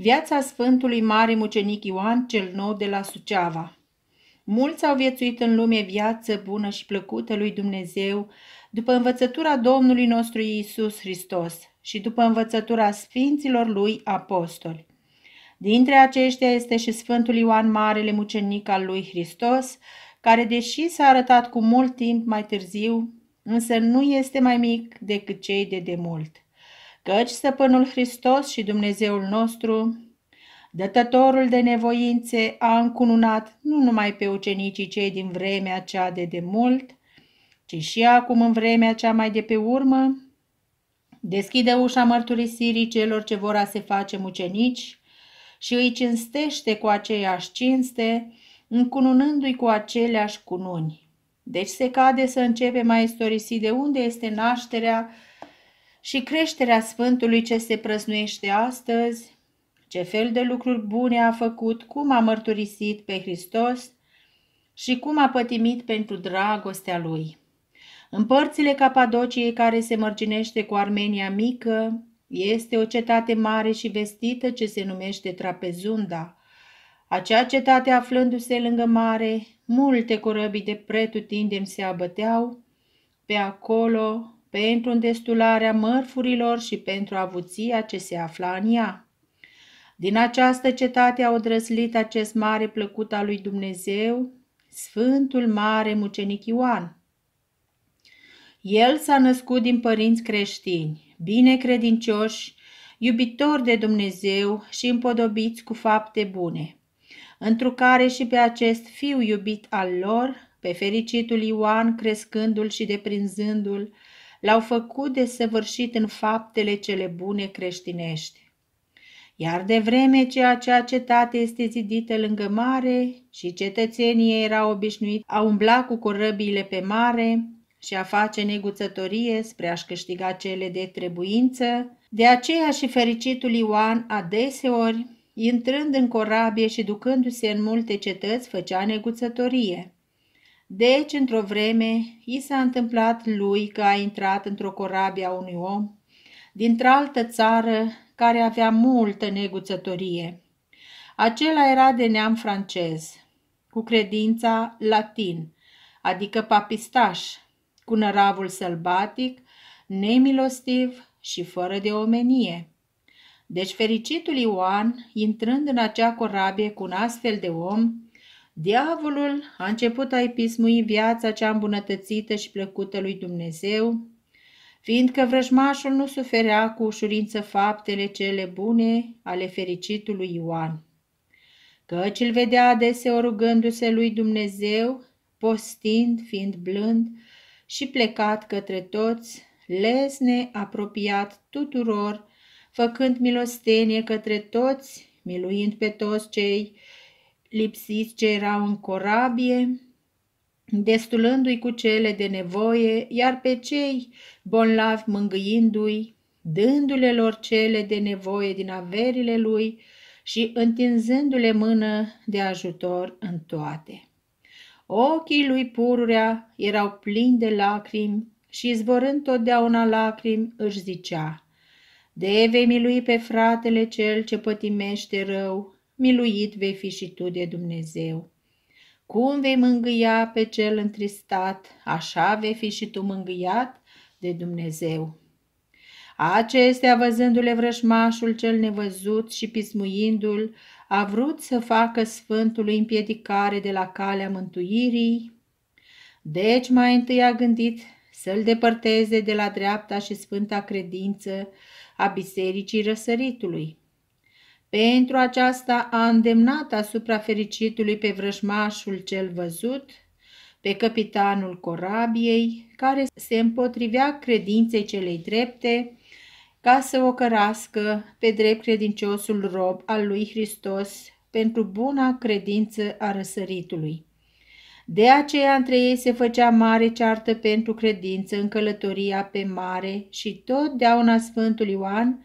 Viața Sfântului Mare Mucenic Ioan cel Nou de la Suceava Mulți au viețuit în lume viață bună și plăcută lui Dumnezeu după învățătura Domnului nostru Iisus Hristos și după învățătura Sfinților lui Apostoli. Dintre aceștia este și Sfântul Ioan Marele Mucenic al lui Hristos, care deși s-a arătat cu mult timp mai târziu, însă nu este mai mic decât cei de demult căci Stăpânul Hristos și Dumnezeul nostru, dătătorul de nevoințe, a încununat nu numai pe ucenicii cei din vremea cea de demult, ci și acum în vremea cea mai de pe urmă, deschide ușa mărturisirii celor ce vor a se face mucenici și îi cinstește cu aceeași cinste, încununându-i cu aceleași cununi. Deci se cade să începe mai istorisi de unde este nașterea și creșterea Sfântului ce se prăsnuiește astăzi, ce fel de lucruri bune a făcut, cum a mărturisit pe Hristos și cum a pătimit pentru dragostea lui. În părțile Capadociei care se mărginește cu Armenia mică, este o cetate mare și vestită ce se numește Trapezunda. Acea cetate aflându-se lângă mare, multe corăbii de pretutindem se abăteau, pe acolo pentru îndestularea mărfurilor și pentru avuția ce se afla în ea. Din această cetate a drăslit acest mare plăcut al lui Dumnezeu, Sfântul Mare Mucenic Ioan. El s-a născut din părinți creștini, binecredincioși, iubitori de Dumnezeu și împodobiți cu fapte bune, întru care și pe acest fiu iubit al lor, pe fericitul Ioan crescându-l și deprinzându-l, l-au făcut desăvârșit în faptele cele bune creștinești. Iar de vreme ce acea cetate este zidită lângă mare și cetățenii erau obișnuiți a umbla cu corăbiile pe mare și a face neguțătorie spre a-și câștiga cele de trebuință, de aceea și fericitul Ioan adeseori, intrând în corabie și ducându-se în multe cetăți, făcea neguțătorie – deci, într-o vreme, i s-a întâmplat lui că a intrat într-o corabie a unui om dintr-altă țară care avea multă neguțătorie. Acela era de neam francez, cu credința latin, adică papistaș, cu năravul sălbatic, nemilostiv și fără de omenie. Deci fericitul Ioan, intrând în acea corabie cu un astfel de om, Diavolul a început a-i pismui viața cea îmbunătățită și plăcută lui Dumnezeu, fiindcă vrăjmașul nu suferea cu ușurință faptele cele bune ale fericitului Ioan. Căci îl vedea adeseori rugându-se lui Dumnezeu, postind, fiind blând și plecat către toți, lesne apropiat tuturor, făcând milostenie către toți, miluind pe toți cei lipsiți ce erau în corabie, destulându-i cu cele de nevoie, iar pe cei bonlavi mângâindu-i, dându-le lor cele de nevoie din averile lui și întinzându-le mână de ajutor în toate. Ochii lui pururea erau plini de lacrimi și zborând totdeauna lacrimi își zicea, De vei milui pe fratele cel ce pătimește rău miluit vei fi și tu de Dumnezeu. Cum vei mângâia pe cel întristat, așa vei fi și tu mângâiat de Dumnezeu. Acestea, văzându-le vrășmașul cel nevăzut și pismuindu-l, a vrut să facă Sfântului împiedicare de la calea mântuirii. Deci mai întâi a gândit să-l depărteze de la dreapta și sfânta credință a Bisericii Răsăritului. Pentru aceasta a îndemnat asupra fericitului pe vrăjmașul cel văzut, pe capitanul corabiei, care se împotrivea credinței celei drepte, ca să o cărască pe drept credinciosul rob al lui Hristos pentru buna credință a răsăritului. De aceea între ei se făcea mare ceartă pentru credință în călătoria pe mare și totdeauna Sfântul Ioan –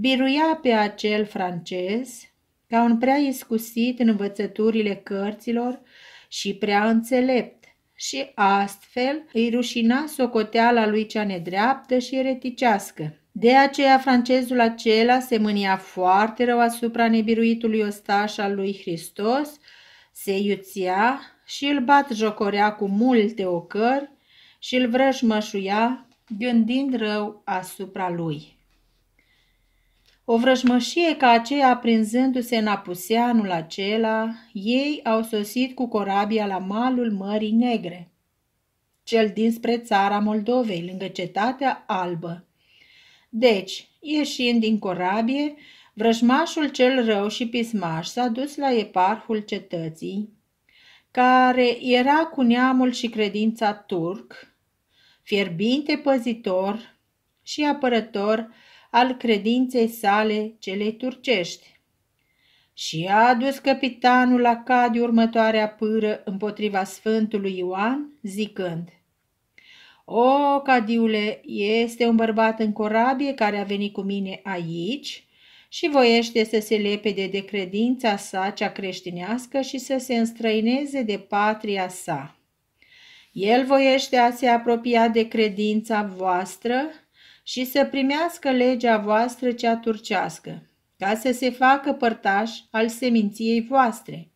biruia pe acel francez ca un prea iscusit în învățăturile cărților și prea înțelept și astfel îi rușina socoteala lui cea nedreaptă și ereticească. De aceea francezul acela se mânia foarte rău asupra nebiruitului ostaș al lui Hristos, se iuția și îl bat jocorea cu multe ocări și îl vrăjmășuia, gândind rău asupra lui. O vrăjmășie ca aceea prinzându-se în apuseanul acela, ei au sosit cu corabia la malul Mării Negre, cel dinspre țara Moldovei, lângă cetatea albă. Deci, ieșind din corabie, vrăjmașul cel rău și pismaș s-a dus la eparhul cetății, care era cu neamul și credința turc, fierbinte păzitor și apărător al credinței sale cele turcești. Și a adus capitanul la cadi următoarea pâră împotriva Sfântului Ioan, zicând – o, Cadiule, este un bărbat în corabie care a venit cu mine aici și voiește să se lepede de credința sa cea creștinească și să se înstrăineze de patria sa. El voiește a se apropia de credința voastră și să primească legea voastră cea turcească, ca să se facă părtaș al seminției voastre.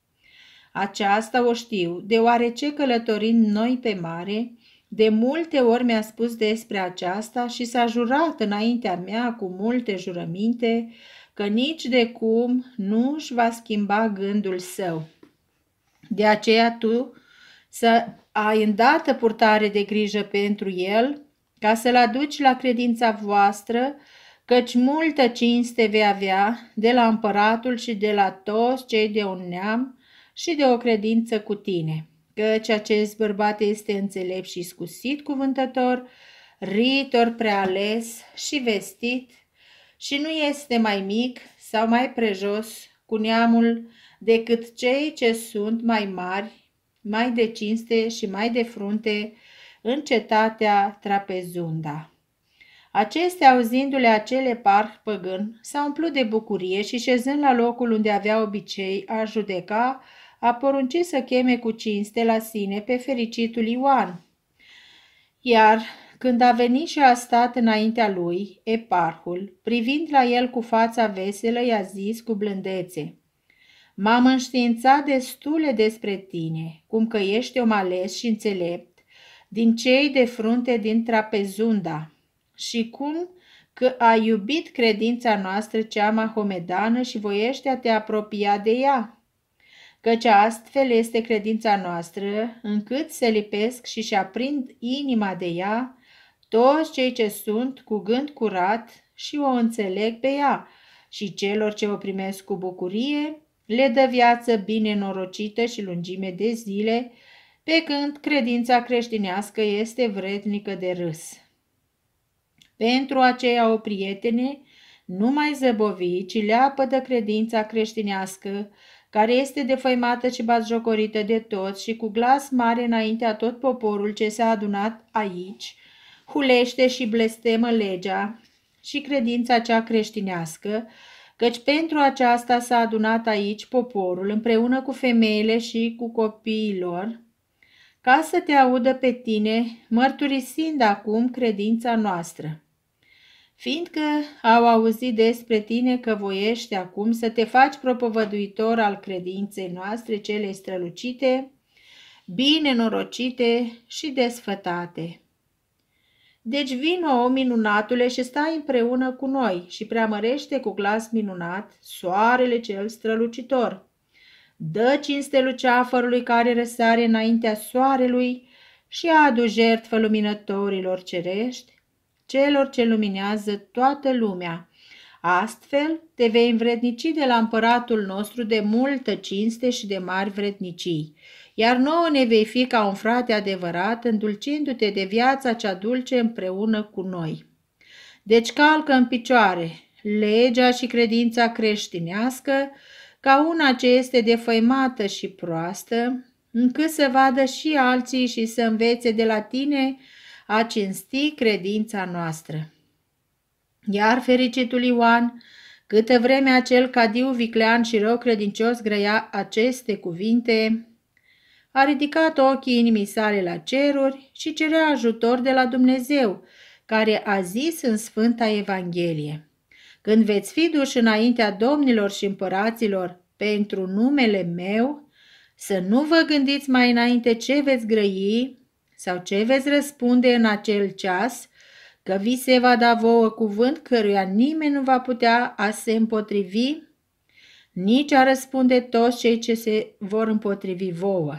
Aceasta o știu, deoarece călătorind noi pe mare, de multe ori mi-a spus despre aceasta și s-a jurat înaintea mea cu multe jurăminte că nici de cum nu își va schimba gândul său. De aceea tu să ai îndată purtare de grijă pentru el, ca să-l aduci la credința voastră, căci multă cinste vei avea de la împăratul și de la toți cei de un neam și de o credință cu tine, căci acest bărbat este înțelept și scusit cuvântător, ritor preales și vestit și nu este mai mic sau mai prejos cu neamul decât cei ce sunt mai mari, mai de cinste și mai de frunte, în cetatea Trapezunda. Acestea, auzindu-le acele par păgân, s-au umplut de bucurie și șezând la locul unde avea obicei a judeca, a poruncit să cheme cu cinste la sine pe fericitul Ioan. Iar când a venit și a stat înaintea lui, eparhul, privind la el cu fața veselă, i-a zis cu blândețe, M-am înștiințat destule despre tine, cum că ești om ales și înțelept, din cei de frunte din Trapezunda și cum că a iubit credința noastră cea mahomedană și voiește a te apropia de ea. Căci astfel este credința noastră, încât se lipesc și-și aprind inima de ea toți cei ce sunt cu gând curat și o înțeleg pe ea și celor ce o primesc cu bucurie, le dă viață bine norocită și lungime de zile, pe când credința creștinească este vrednică de râs. Pentru aceea, o prietene, nu mai zăbovi, ci leapă de credința creștinească, care este defăimată și batjocorită de toți și cu glas mare înaintea tot poporul ce s-a adunat aici, hulește și blestemă legea și credința cea creștinească, căci pentru aceasta s-a adunat aici poporul împreună cu femeile și cu copiilor, ca să te audă pe tine, mărturisind acum credința noastră. Fiindcă au auzit despre tine că voiești acum să te faci propovăduitor al credinței noastre cele strălucite, bine norocite și desfătate. Deci vină, o minunatule, și stai împreună cu noi și preamărește cu glas minunat soarele cel strălucitor – dă cinste luceafărului care răsare înaintea soarelui și adu jertfă luminătorilor cerești, celor ce luminează toată lumea. Astfel te vei învrednici de la împăratul nostru de multă cinste și de mari vrednicii, iar nouă ne vei fi ca un frate adevărat, îndulcindu-te de viața cea dulce împreună cu noi. Deci calcă în picioare legea și credința creștinească, ca una ce este defăimată și proastă, încât să vadă și alții și să învețe de la tine a cinsti credința noastră. Iar fericitul Ioan, câtă vreme acel cadiu viclean și rău credincios grăia aceste cuvinte, a ridicat ochii inimii sale la ceruri și cerea ajutor de la Dumnezeu, care a zis în Sfânta Evanghelie – când veți fi duși înaintea domnilor și împăraților pentru numele meu, să nu vă gândiți mai înainte ce veți grăi sau ce veți răspunde în acel ceas, că vi se va da vouă cuvânt căruia nimeni nu va putea a se împotrivi, nici a răspunde toți cei ce se vor împotrivi vouă.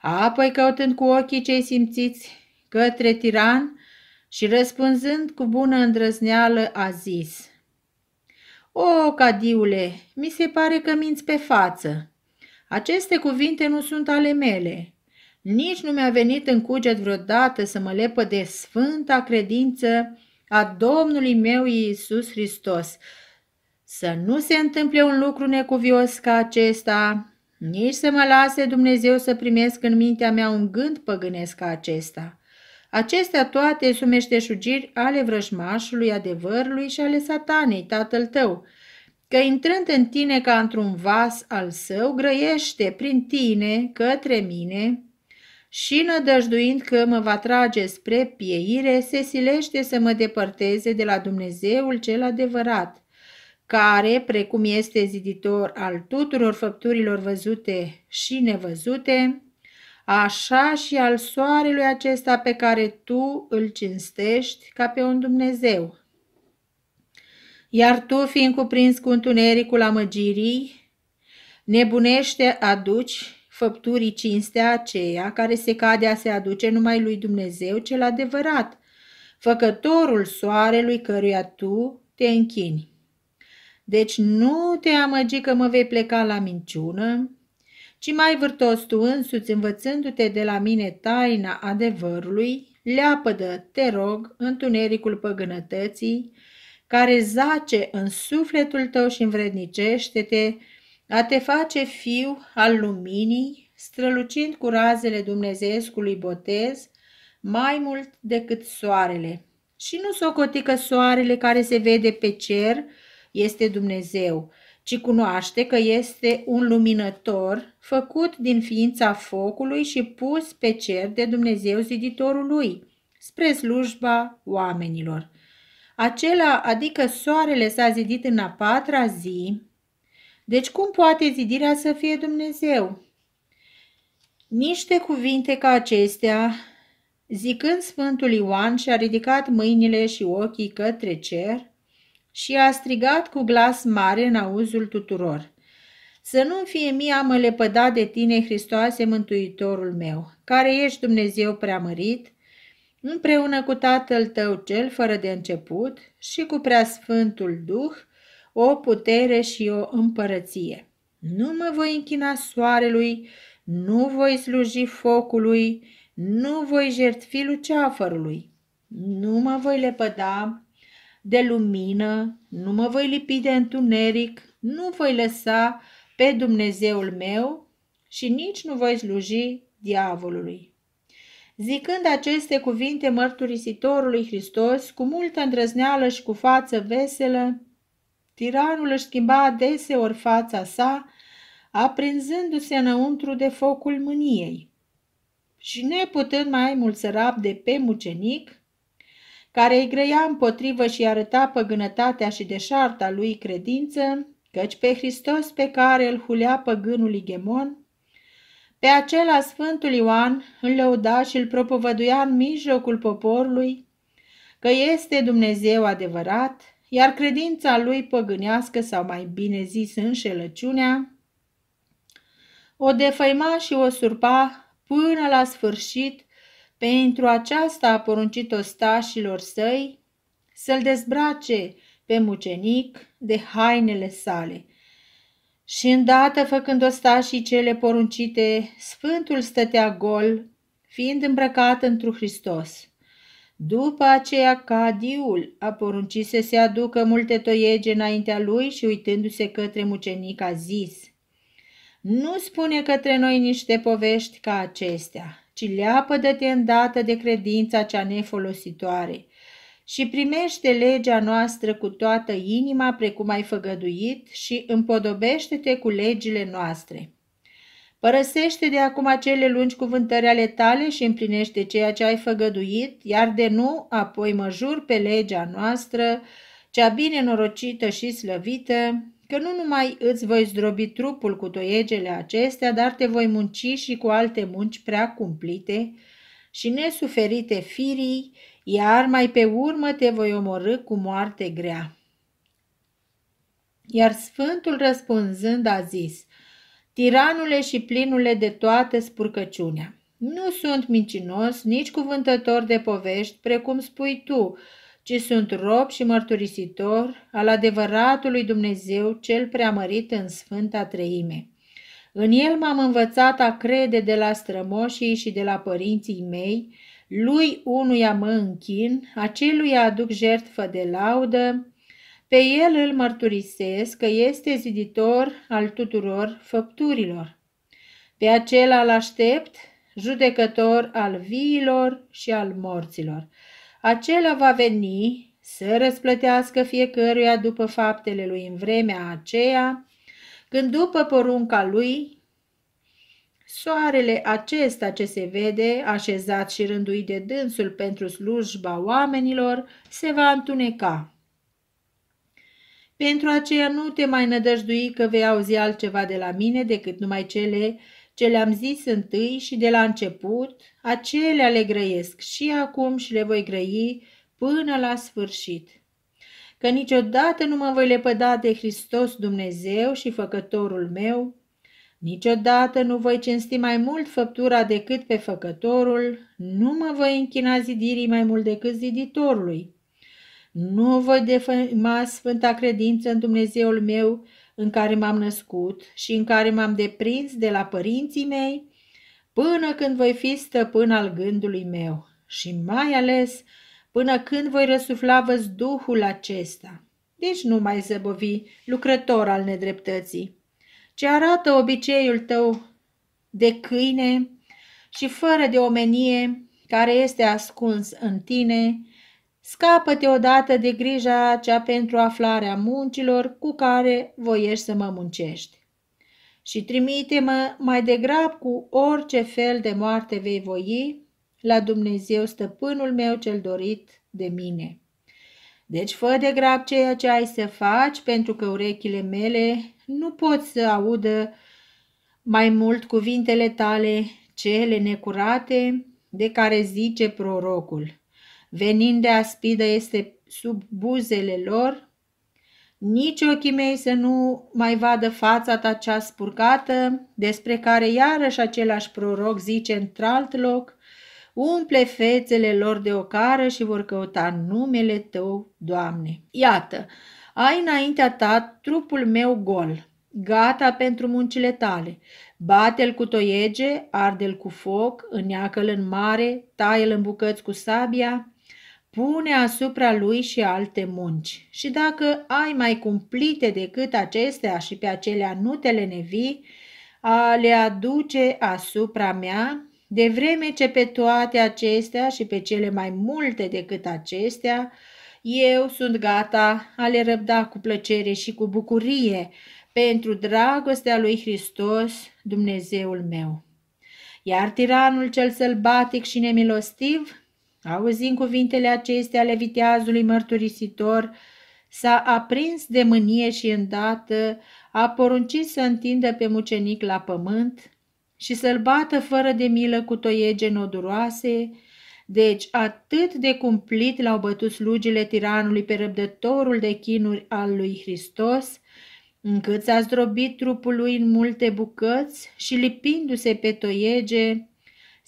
Apoi căutând cu ochii cei simțiți către tiran și răspunzând cu bună îndrăzneală a zis – o, cadiule, mi se pare că minți pe față. Aceste cuvinte nu sunt ale mele. Nici nu mi-a venit în cuget vreodată să mă lepă de sfânta credință a Domnului meu Iisus Hristos. Să nu se întâmple un lucru necuvios ca acesta, nici să mă lase Dumnezeu să primesc în mintea mea un gând păgânesc ca acesta. Acestea toate sunt meșteșugiri ale vrăjmașului adevărului și ale satanei, tatăl tău, că intrând în tine ca într-un vas al său, grăiește prin tine către mine și nădăjduind că mă va trage spre pieire, se silește să mă depărteze de la Dumnezeul cel adevărat, care, precum este ziditor al tuturor făpturilor văzute și nevăzute, așa și al soarelui acesta pe care tu îl cinstești ca pe un Dumnezeu. Iar tu, fiind cuprins cu întunericul amăgirii, nebunește aduci făpturii cinstea aceea care se cade a se aduce numai lui Dumnezeu cel adevărat, făcătorul soarelui căruia tu te închini. Deci nu te amăgi că mă vei pleca la minciună, ci mai vârtos tu însuți învățându-te de la mine taina adevărului, leapădă, te rog, întunericul păgânătății, care zace în sufletul tău și învrednicește-te, a te face fiu al luminii, strălucind cu razele dumnezeescului botez, mai mult decât soarele. Și nu socotică că soarele care se vede pe cer este Dumnezeu, ci cunoaște că este un luminător făcut din ființa focului și pus pe cer de Dumnezeu ziditorul lui, spre slujba oamenilor. Acela, adică soarele s-a zidit în a patra zi, deci cum poate zidirea să fie Dumnezeu? Niște cuvinte ca acestea, zicând Sfântul Ioan și-a ridicat mâinile și ochii către cer, și a strigat cu glas mare în auzul tuturor. Să nu fie mie a mă lepăda de tine, Hristoase, Mântuitorul meu, care ești Dumnezeu preamărit, împreună cu Tatăl tău cel fără de început și cu preasfântul Duh, o putere și o împărăție. Nu mă voi închina soarelui, nu voi sluji focului, nu voi jertfi luceafărului, nu mă voi lepăda de lumină, nu mă voi lipi de întuneric, nu voi lăsa pe Dumnezeul meu și nici nu voi sluji diavolului. Zicând aceste cuvinte mărturisitorului Hristos, cu multă îndrăzneală și cu față veselă, tiranul își schimba deseori fața sa, aprinzându-se înăuntru de focul mâniei. Și neputând mai mult să de pe mucenic, care îi grăia împotrivă și arăta păgânătatea și deșarta lui credință, căci pe Hristos pe care îl hulea păgânul Igemon, pe acela Sfântul Ioan îl lăuda și îl propovăduia în mijlocul poporului că este Dumnezeu adevărat, iar credința lui păgânească sau mai bine zis înșelăciunea, o defăima și o surpa până la sfârșit pentru aceasta a poruncit ostașilor săi să-l dezbrace pe mucenic de hainele sale. Și îndată făcând ostașii cele poruncite, sfântul stătea gol, fiind îmbrăcat întru Hristos. După aceea Cadiul a poruncit să se aducă multe toiege înaintea lui și uitându-se către mucenic a zis, Nu spune către noi niște povești ca acestea, ci leapădă-te îndată de credința cea nefolositoare și primește legea noastră cu toată inima precum ai făgăduit și împodobește-te cu legile noastre. Părăsește de acum acele lungi cuvântări ale tale și împlinește ceea ce ai făgăduit, iar de nu, apoi mă jur pe legea noastră, cea bine norocită și slăvită, că nu numai îți voi zdrobi trupul cu toiegele acestea, dar te voi munci și cu alte munci prea cumplite și nesuferite firii, iar mai pe urmă te voi omorâ cu moarte grea. Iar Sfântul răspunzând a zis, Tiranule și plinule de toată spurcăciunea, nu sunt mincinos, nici cuvântător de povești, precum spui tu, ci sunt rob și mărturisitor al adevăratului Dumnezeu cel preamărit în Sfânta Treime. În el m-am învățat a crede de la strămoșii și de la părinții mei, lui unuia mă închin, aceluia aduc jertfă de laudă, pe el îl mărturisesc că este ziditor al tuturor făpturilor. Pe acela îl aștept, judecător al viilor și al morților. Acela va veni să răsplătească fiecăruia după faptele lui în vremea aceea, când după porunca lui, soarele acesta ce se vede, așezat și rânduit de dânsul pentru slujba oamenilor, se va întuneca. Pentru aceea nu te mai nădăjdui că vei auzi altceva de la mine decât numai cele ce le-am zis întâi și de la început, acelea le grăiesc și acum și le voi grăi până la sfârșit. Că niciodată nu mă voi lepăda de Hristos Dumnezeu și Făcătorul meu, niciodată nu voi cinsti mai mult făptura decât pe Făcătorul, nu mă voi închina zidirii mai mult decât ziditorului. Nu voi defăima sfânta credință în Dumnezeul meu, în care m-am născut și în care m-am deprins de la părinții mei, până când voi fi stăpân al gândului meu și mai ales până când voi răsufla văzduhul acesta. Deci nu mai zăbovi, lucrător al nedreptății, ce arată obiceiul tău de câine și fără de omenie care este ascuns în tine Scapă-te odată de grija cea pentru aflarea muncilor cu care voiești să mă muncești. Și trimite-mă mai degrab cu orice fel de moarte vei voi la Dumnezeu stăpânul meu cel dorit de mine. Deci fă de grab ceea ce ai să faci, pentru că urechile mele nu pot să audă mai mult cuvintele tale, cele necurate, de care zice prorocul. Venind de aspidă este sub buzele lor, nici ochii mei să nu mai vadă fața ta cea spurcată, despre care iarăși același proroc zice într-alt loc, umple fețele lor de ocară și vor căuta numele tău, Doamne. Iată, ai înaintea ta trupul meu gol, gata pentru muncile tale. Bate-l cu toiege, arde-l cu foc, îneacă-l în mare, taie-l în bucăți cu sabia, pune asupra lui și alte munci. Și dacă ai mai cumplite decât acestea și pe acelea nu te lenevii, a le aduce asupra mea, de vreme ce pe toate acestea și pe cele mai multe decât acestea, eu sunt gata a le răbda cu plăcere și cu bucurie pentru dragostea lui Hristos, Dumnezeul meu. Iar tiranul cel sălbatic și nemilostiv Auzind cuvintele acestea ale viteazului mărturisitor, s-a aprins de mânie și îndată a poruncit să întindă pe mucenic la pământ și să-l bată fără de milă cu toiege noduroase, deci atât de cumplit l-au bătut slugile tiranului pe răbdătorul de chinuri al lui Hristos, încât s-a zdrobit trupul lui în multe bucăți și lipindu-se pe toiege,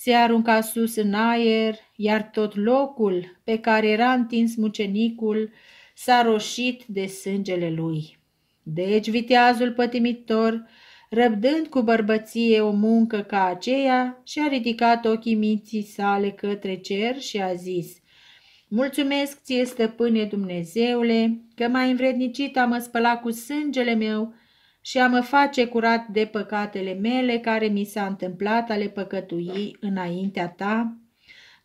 se arunca sus în aer, iar tot locul pe care era întins mucenicul s-a roșit de sângele lui. Deci viteazul pătimitor, răbdând cu bărbăție o muncă ca aceea, și-a ridicat ochii minții sale către cer și a zis – Mulțumesc ție, stăpâne Dumnezeule, că m-ai învrednicit a mă spăla cu sângele meu și a mă face curat de păcatele mele care mi s-a întâmplat ale păcătui înaintea ta,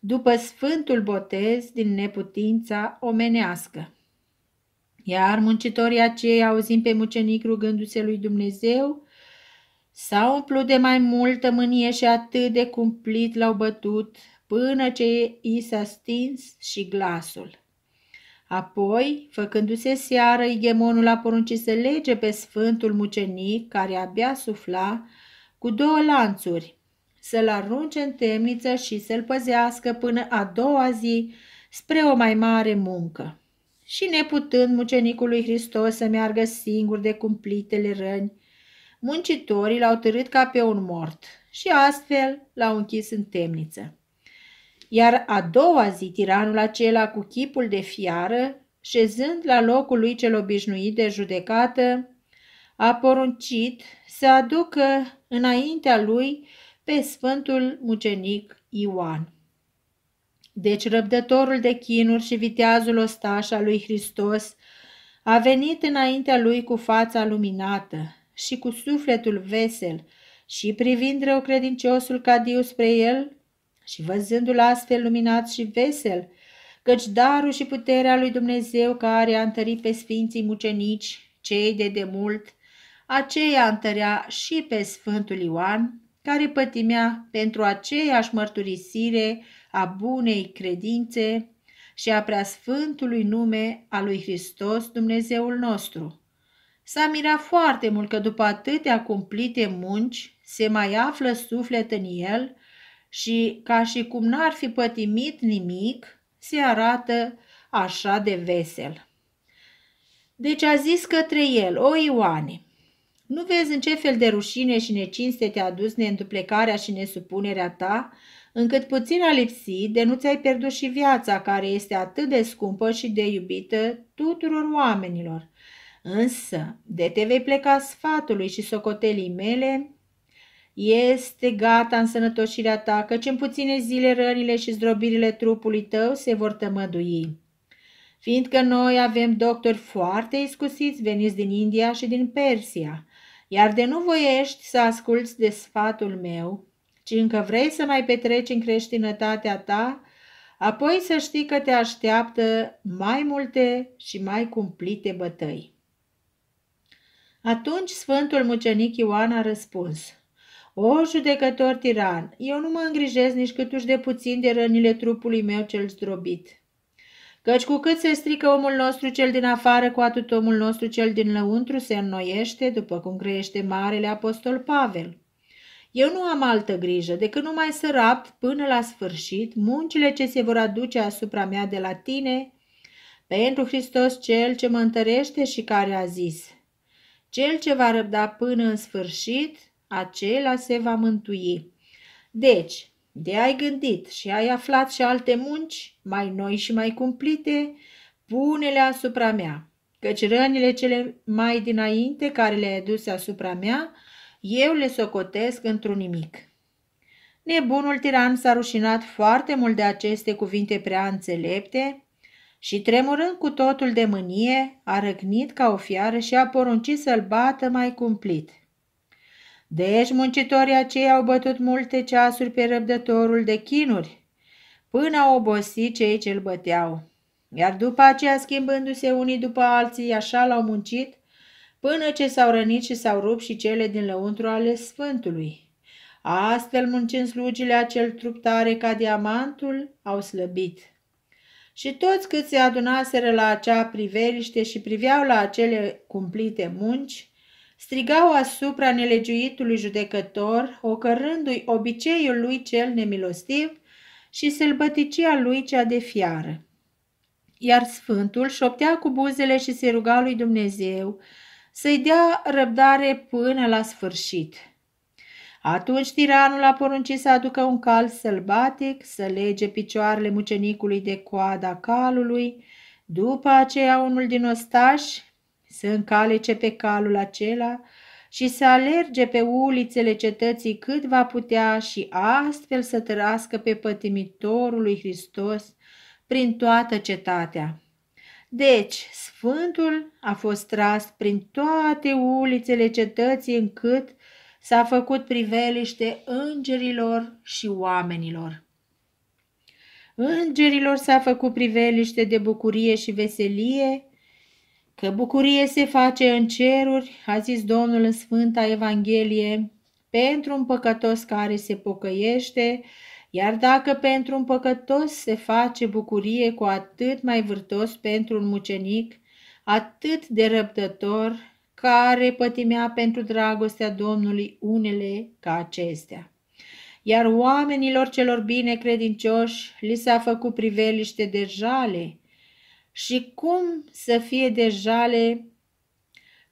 după sfântul botez din neputința omenească. Iar muncitorii aceia, auzind pe mucenic rugându-se lui Dumnezeu, s-au umplut de mai multă mânie și atât de cumplit l-au bătut, până ce i s-a stins și glasul. Apoi, făcându-se seară, igemonul a poruncit să lege pe sfântul mucenic, care abia sufla, cu două lanțuri, să-l arunce în temniță și să-l păzească până a doua zi spre o mai mare muncă. Și neputând mucenicului Hristos să meargă singur de cumplitele răni, muncitorii l-au târât ca pe un mort și astfel l-au închis în temniță iar a doua zi tiranul acela cu chipul de fiară, șezând la locul lui cel obișnuit de judecată, a poruncit să aducă înaintea lui pe Sfântul Mucenic Ioan. Deci răbdătorul de chinuri și viteazul ostaș al lui Hristos a venit înaintea lui cu fața luminată și cu sufletul vesel și privind rău credinciosul Cadiu spre el, și văzându-l astfel luminat și vesel, căci darul și puterea lui Dumnezeu care a întărit pe sfinții mucenici, cei de demult, aceea întărea și pe Sfântul Ioan, care pătimea pentru aceeași mărturisire a bunei credințe și a preasfântului nume a lui Hristos Dumnezeul nostru. S-a mirat foarte mult că după atâtea cumplite munci se mai află suflet în el și, ca și cum n-ar fi pătimit nimic, se arată așa de vesel. Deci a zis către el, o Ioane, nu vezi în ce fel de rușine și necinste te-a dus neînduplecarea și nesupunerea ta, încât puțin a lipsit de nu ți-ai pierdut și viața care este atât de scumpă și de iubită tuturor oamenilor. Însă, de te vei pleca sfatului și socotelii mele, este gata însănătoșirea ta, căci în puține zile rănile și zdrobirile trupului tău se vor tămădui. Fiindcă noi avem doctori foarte iscusiți veniți din India și din Persia, iar de nu voiești să asculți de sfatul meu, ci încă vrei să mai petreci în creștinătatea ta, apoi să știi că te așteaptă mai multe și mai cumplite bătăi. Atunci Sfântul Mucenic Ioan a răspuns – o, judecător tiran, eu nu mă îngrijez nici câtuși de puțin de rănile trupului meu cel zdrobit. Căci cu cât se strică omul nostru cel din afară, cu atât omul nostru cel din lăuntru se înnoiește, după cum crește marele apostol Pavel. Eu nu am altă grijă decât numai să rapt până la sfârșit muncile ce se vor aduce asupra mea de la tine, pentru Hristos cel ce mă întărește și care a zis, cel ce va răbda până în sfârșit, acela se va mântui. Deci, de ai gândit și ai aflat și alte munci, mai noi și mai cumplite, pune-le asupra mea, căci rănile cele mai dinainte care le-ai adus asupra mea, eu le socotesc într-un nimic. Nebunul tiran s-a rușinat foarte mult de aceste cuvinte prea înțelepte și, tremurând cu totul de mânie, a răgnit ca o fiară și a poruncit să-l bată mai cumplit – deci muncitorii aceia au bătut multe ceasuri pe răbdătorul de chinuri, până au obosit cei ce îl băteau. Iar după aceea, schimbându-se unii după alții, așa l-au muncit, până ce s-au rănit și s-au rupt și cele din lăuntru ale Sfântului. Astfel, muncind slugile acel trup tare ca diamantul, au slăbit. Și toți cât se adunaseră la acea priveliște și priveau la acele cumplite munci, strigau asupra nelegiuitului judecător, ocărându-i obiceiul lui cel nemilostiv și sălbăticia lui cea de fiară. Iar Sfântul șoptea cu buzele și se ruga lui Dumnezeu să-i dea răbdare până la sfârșit. Atunci tiranul a poruncit să aducă un cal sălbatic, să lege picioarele mucenicului de coada calului, după aceea unul din ostași, să încalece pe calul acela și să alerge pe ulițele cetății cât va putea și astfel să trăiască pe pătimitorul lui Hristos prin toată cetatea. Deci, Sfântul a fost tras prin toate ulițele cetății încât s-a făcut priveliște îngerilor și oamenilor. Îngerilor s-a făcut priveliște de bucurie și veselie, Că bucurie se face în ceruri, a zis Domnul în Sfânta Evanghelie, pentru un păcătos care se pocăiește, iar dacă pentru un păcătos se face bucurie cu atât mai vârtos pentru un mucenic, atât de răbdător, care pătimea pentru dragostea Domnului unele ca acestea. Iar oamenilor celor bine credincioși li s-a făcut priveliște de jale, și cum să fie de jale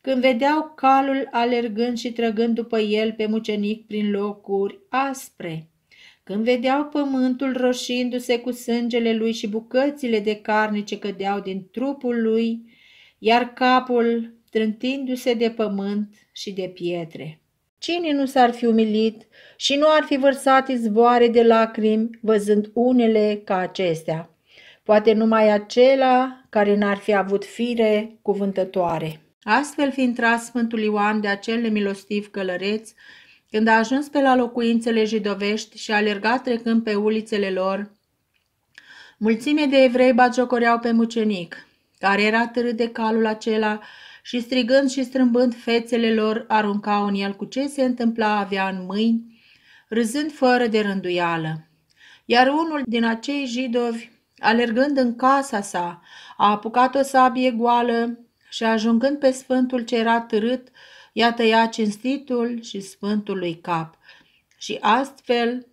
când vedeau calul alergând și trăgând după el pe mucenic prin locuri aspre, când vedeau pământul roșindu-se cu sângele lui și bucățile de carne ce cădeau din trupul lui, iar capul trântindu-se de pământ și de pietre. Cine nu s-ar fi umilit și nu ar fi vărsat izvoare de lacrimi văzând unele ca acestea? poate numai acela care n-ar fi avut fire cuvântătoare. Astfel fiind tras Sfântul Ioan de acel nemilostiv călăreț, când a ajuns pe la locuințele jidovești și a alergat trecând pe ulițele lor, mulțime de evrei bagiocoreau pe mucenic, care era târât de calul acela și strigând și strâmbând fețele lor, aruncau în el cu ce se întâmpla avea în mâini, râzând fără de rânduială. Iar unul din acei jidovi Alergând în casa sa, a apucat o sabie goală și ajungând pe sfântul ce era târât, i-a tăiat cinstitul și sfântul lui cap. Și astfel,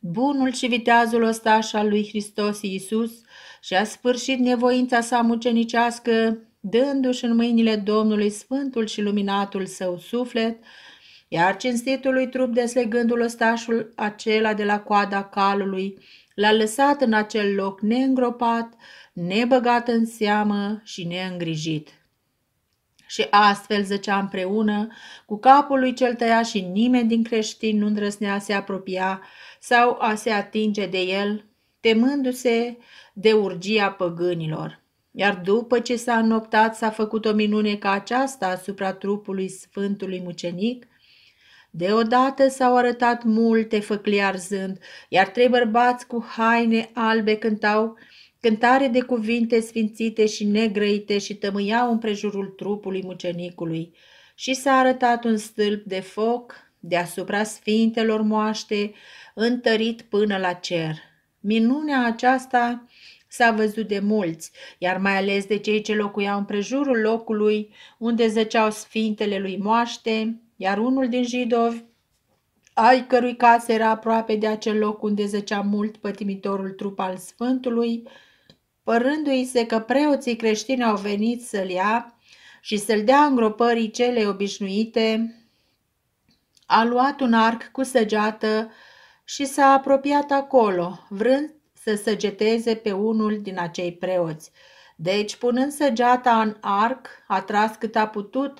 bunul și viteazul ostaș al lui Hristos Iisus și-a sfârșit nevoința sa mucenicească, dându-și în mâinile Domnului sfântul și luminatul său suflet, iar cinstitului trup deslegându-l ostașul acela de la coada calului, L-a lăsat în acel loc neîngropat, nebăgat în seamă și neîngrijit. Și astfel zăcea împreună cu capul lui cel tăia și nimeni din creștini nu îndrăsnea a se apropia sau a se atinge de el, temându-se de urgia păgânilor. Iar după ce s-a înoptat, s-a făcut o minune ca aceasta asupra trupului Sfântului Mucenic, Deodată s-au arătat multe făclii arzând, iar trei bărbați cu haine albe cântau cântare de cuvinte sfințite și negrăite și tămâiau împrejurul trupului mucenicului. Și s-a arătat un stâlp de foc deasupra sfintelor moaște, întărit până la cer. Minunea aceasta s-a văzut de mulți, iar mai ales de cei ce locuiau în locului unde zăceau sfintele lui moaște, iar unul din jidovi, ai cărui casă era aproape de acel loc unde zăcea mult pătimitorul trup al Sfântului, părându-i se că preoții creștini au venit să-l ia și să-l dea îngropării cele obișnuite, a luat un arc cu săgeată și s-a apropiat acolo, vrând să săgeteze pe unul din acei preoți. Deci, punând săgeata în arc, a tras cât a putut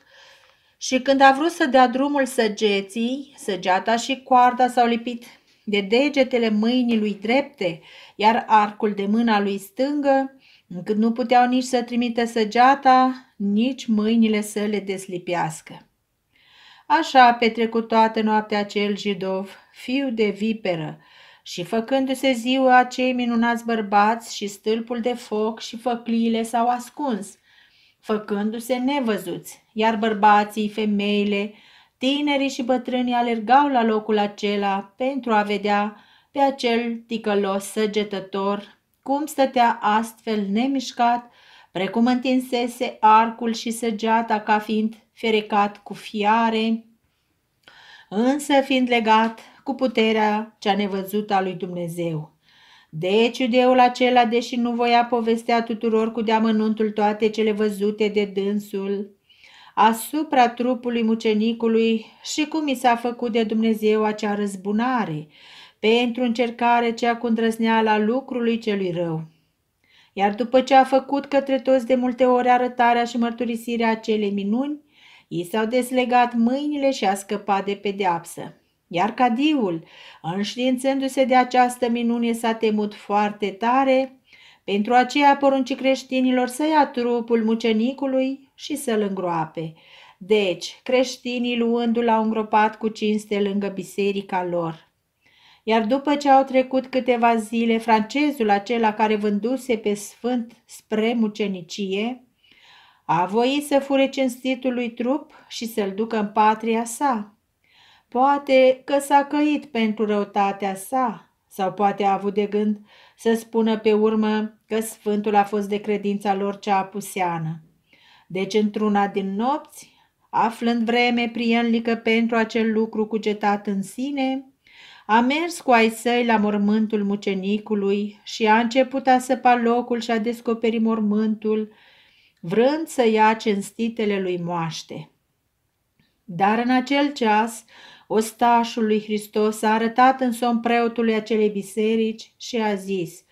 și când a vrut să dea drumul săgeții, săgeata și coarda s-au lipit de degetele mâinii lui drepte, iar arcul de mâna lui stângă, încât nu puteau nici să trimite săgeata, nici mâinile să le deslipească. Așa a petrecut toată noaptea acel jidov, fiu de viperă, și făcându-se ziua, cei minunați bărbați și stâlpul de foc și făcliile s-au ascuns, făcându-se nevăzuți, iar bărbații, femeile, tinerii și bătrânii alergau la locul acela pentru a vedea pe acel ticălos săgetător cum stătea astfel nemișcat, precum întinsese arcul și săgeata ca fiind ferecat cu fiare, însă fiind legat cu puterea cea nevăzută a lui Dumnezeu. Deci iudeul acela, deși nu voia povestea tuturor cu deamănuntul toate cele văzute de dânsul, asupra trupului mucenicului și cum i s-a făcut de Dumnezeu acea răzbunare, pentru încercare cea cu îndrăzneala lucrului celui rău. Iar după ce a făcut către toți de multe ori arătarea și mărturisirea acelei minuni, i s-au deslegat mâinile și a scăpat de pedeapsă. Iar cadiul, înștiințându-se de această minune, s-a temut foarte tare, pentru aceea porunci creștinilor să ia trupul mucenicului și să-l îngroape. Deci, creștinii luându-l au îngropat cu cinste lângă biserica lor. Iar după ce au trecut câteva zile, francezul acela care vânduse pe sfânt spre mucenicie, a voit să fure cinstitului trup și să-l ducă în patria sa. Poate că s-a căit pentru răutatea sa sau poate a avut de gând să spună pe urmă că sfântul a fost de credința lor cea apuseană. Deci într-una din nopți, aflând vreme prienlică pentru acel lucru cugetat în sine, a mers cu ai săi la mormântul mucenicului și a început a săpa locul și a descoperi mormântul, vrând să ia cinstitele lui moaște. Dar în acel ceas Ostașul lui Hristos a arătat în somn preotului acelei biserici și a zis,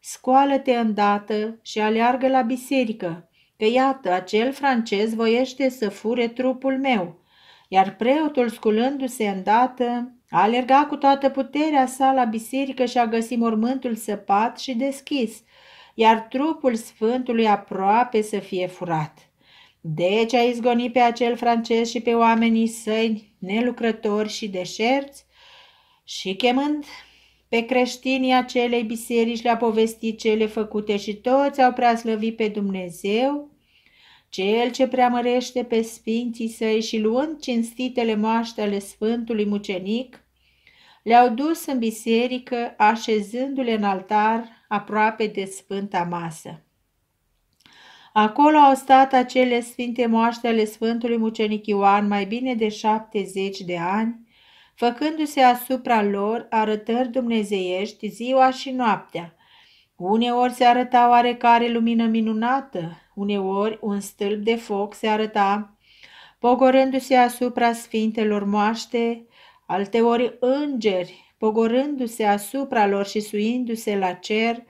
Scoală-te îndată și aleargă la biserică, că iată, acel francez voiește să fure trupul meu. Iar preotul, sculându-se îndată, a alergat cu toată puterea sa la biserică și a găsit mormântul săpat și deschis, iar trupul sfântului aproape să fie furat. Deci a izgonit pe acel francez și pe oamenii săi, nelucrători și deșerți, și chemând pe creștinii acelei biserici le-a povestit cele făcute și toți au preaslăvit pe Dumnezeu, cel ce preamărește pe sfinții săi și luând cinstitele moaște ale Sfântului Mucenic, le-au dus în biserică, așezându-le în altar aproape de Sfânta Masă. Acolo au stat acele sfinte moaște ale Sfântului Mucenic Ioan mai bine de șaptezeci de ani, făcându-se asupra lor arătări dumnezeiești ziua și noaptea. Uneori se arăta oarecare lumină minunată, uneori un stâlp de foc se arăta, pogorându-se asupra sfintelor moaște, alteori îngeri, pogorându-se asupra lor și suindu-se la cer,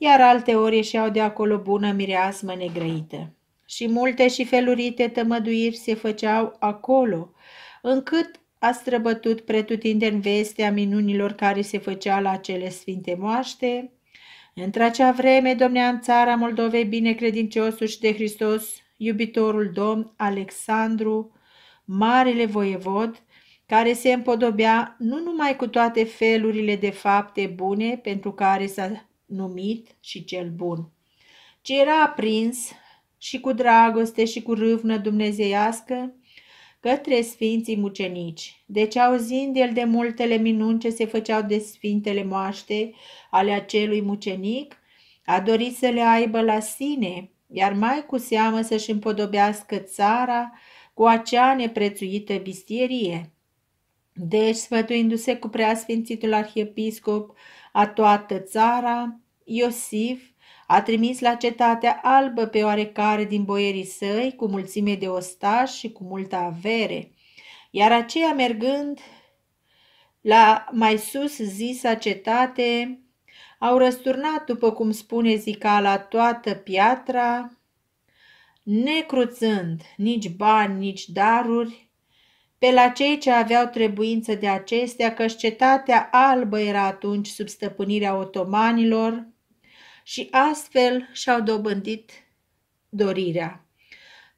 iar alte ori ieșeau de acolo bună mireasmă negrăită. Și multe și felurite tămăduiri se făceau acolo, încât a străbătut pretutindeni vestea minunilor care se făcea la cele sfinte moaște. Într-acea vreme domnea în țara Moldovei binecredinciosul și de Hristos, iubitorul domn Alexandru, marele voievod, care se împodobea nu numai cu toate felurile de fapte bune pentru care s-a numit și cel bun. Ce era aprins și cu dragoste și cu râvnă dumnezeiască către sfinții mucenici. Deci auzind el de multele minuni ce se făceau de sfintele moaște ale acelui mucenic, a dorit să le aibă la sine, iar mai cu seamă să-și împodobească țara cu acea neprețuită bistierie. Deci, sfătuindu-se cu preasfințitul arhiepiscop a toată țara, Iosif a trimis la cetatea albă pe oarecare din boierii săi cu mulțime de ostași și cu multă avere, iar aceea mergând la mai sus zisa cetate, au răsturnat, după cum spune la toată piatra, necruțând nici bani, nici daruri, pe la cei ce aveau trebuință de acestea, că cetatea albă era atunci sub stăpânirea otomanilor și astfel și-au dobândit dorirea.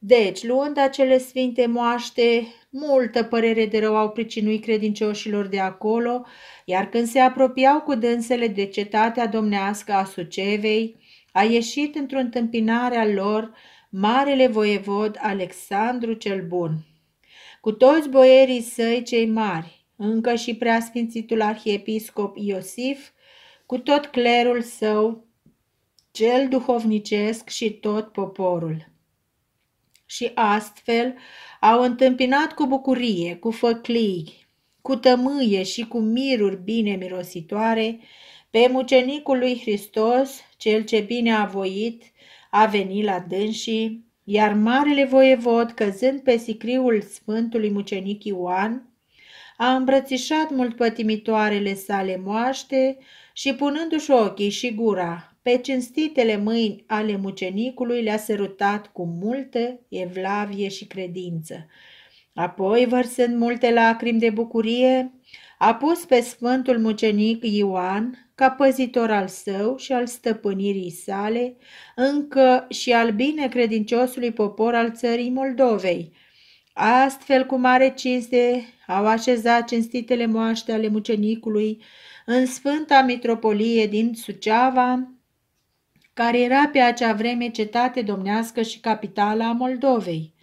Deci, luând acele sfinte moaște, multă părere de rău au pricinuit credincioșilor de acolo, iar când se apropiau cu dânsele de cetatea domnească a Sucevei, a ieșit într-o întâmpinare a lor marele voievod Alexandru cel Bun cu toți boierii săi cei mari, încă și preasfințitul arhiepiscop Iosif, cu tot clerul său, cel duhovnicesc și tot poporul. Și astfel au întâmpinat cu bucurie, cu făclii, cu tămâie și cu miruri bine mirositoare pe mucenicul lui Hristos, cel ce bine a voit, a venit la dânsii, iar marele voievod, căzând pe sicriul Sfântului Mucenic Ioan, a îmbrățișat mult pătimitoarele sale moaște și punându-și ochii și gura pe cinstitele mâini ale mucenicului le-a sărutat cu multă evlavie și credință. Apoi, vărsând multe lacrimi de bucurie, a pus pe Sfântul Mucenic Ioan ca păzitor al său și al stăpânirii sale, încă și al binecredinciosului popor al țării Moldovei. Astfel, cu mare cinste, au așezat cinstitele moaște ale mucenicului în Sfânta Mitropolie din Suceava, care era pe acea vreme cetate domnească și capitala a Moldovei.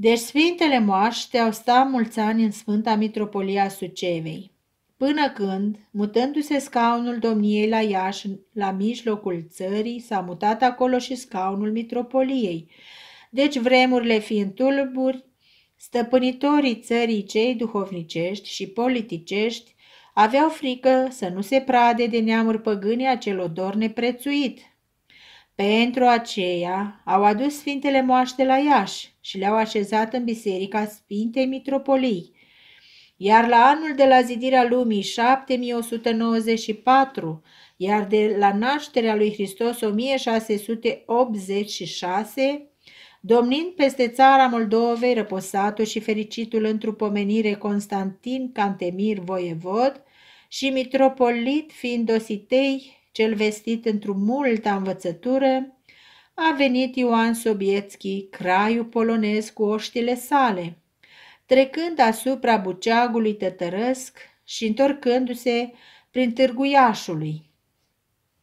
Deci Sfintele Moaște au stat mulți ani în Sfânta Mitropolia Sucevei, până când, mutându-se scaunul domniei la Iași, la mijlocul țării, s-a mutat acolo și scaunul Mitropoliei. Deci vremurile fiind tulburi, stăpânitorii țării cei duhovnicești și politicești aveau frică să nu se prade de neamuri păgâne acel odor neprețuit, pentru aceea au adus Sfintele Moaște la Iași și le-au așezat în biserica Sfintei Mitropolii. Iar la anul de la zidirea lumii 7194, iar de la nașterea lui Hristos 1686, domnind peste țara Moldovei răposatul și fericitul într-o pomenire Constantin Cantemir Voievod și mitropolit fiind Dositei cel vestit într-o multă învățătură, a venit Ioan Sobietski, craiul polonez cu oștile sale, trecând asupra buceagului tătărăsc și întorcându-se prin târguiașului.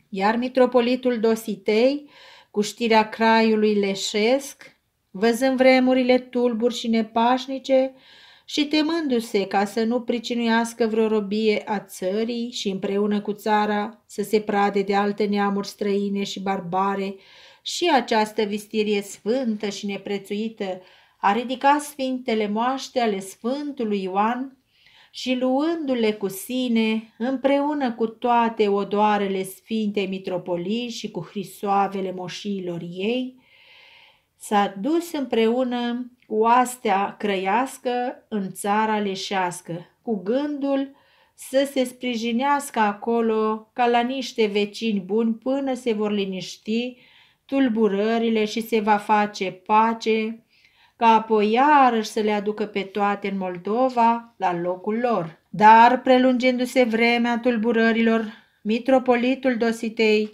Iar mitropolitul Dositei, cu știrea craiului leșesc, văzând vremurile tulburi și nepașnice, și temându-se ca să nu pricinuiască vreo robie a țării și împreună cu țara să se prade de alte neamuri străine și barbare, și această vistirie sfântă și neprețuită a ridicat sfintele moaște ale Sfântului Ioan și luându-le cu sine, împreună cu toate odoarele Sfintei Mitropolii și cu hrisoavele moșiilor ei, s-a dus împreună cu astea crăiască în țara leșească, cu gândul să se sprijinească acolo ca la niște vecini buni până se vor liniști tulburările și se va face pace, ca apoi iarăși să le aducă pe toate în Moldova la locul lor. Dar, prelungindu-se vremea tulburărilor, Mitropolitul Dositei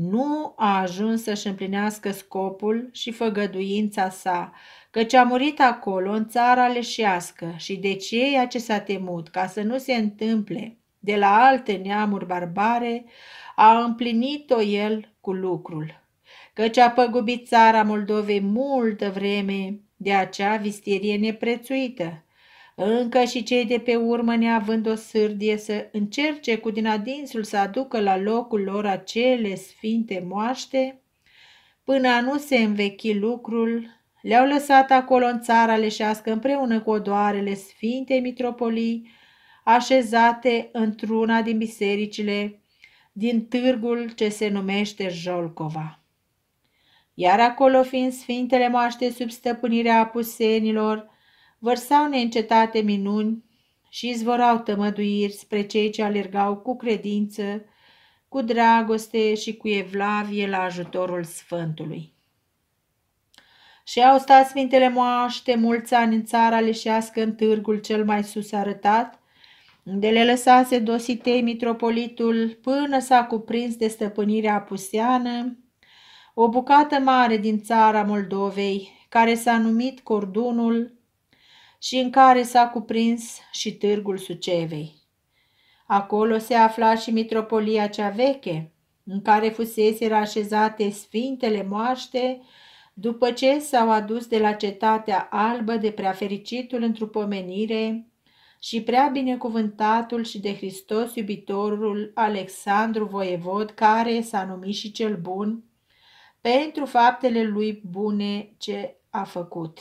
nu a ajuns să-și împlinească scopul și făgăduința sa, căci a murit acolo în țara leșească și de ceea ce s-a temut ca să nu se întâmple de la alte neamuri barbare, a împlinit-o el cu lucrul, căci a păgubit țara Moldovei multă vreme de acea vistierie neprețuită, încă și cei de pe urmă, neavând o sârdie, să încerce cu din adinsul să aducă la locul lor acele sfinte moaște, până a nu se învechi lucrul, le-au lăsat acolo în țara leșească împreună cu odoarele sfinte Mitropolii, așezate într-una din bisericile din târgul ce se numește Jolcova. Iar acolo fiind sfintele moaște sub stăpânirea apusenilor, vărsau neîncetate minuni și izvorau tămăduiri spre cei ce alergau cu credință, cu dragoste și cu evlavie la ajutorul Sfântului. Și au stat Sfintele Moaște mulți ani în țara leșească în târgul cel mai sus arătat, unde le lăsase Dositei mitropolitul până s-a cuprins de stăpânirea apuseană, o bucată mare din țara Moldovei, care s-a numit Cordunul, și în care s-a cuprins și târgul Sucevei. Acolo se afla și mitropolia cea veche, în care fusese așezate sfintele moaște, după ce s-au adus de la cetatea albă de prea fericitul întrupomenire și prea binecuvântatul și de Hristos iubitorul Alexandru Voievod, care s-a numit și cel bun, pentru faptele lui bune ce a făcut.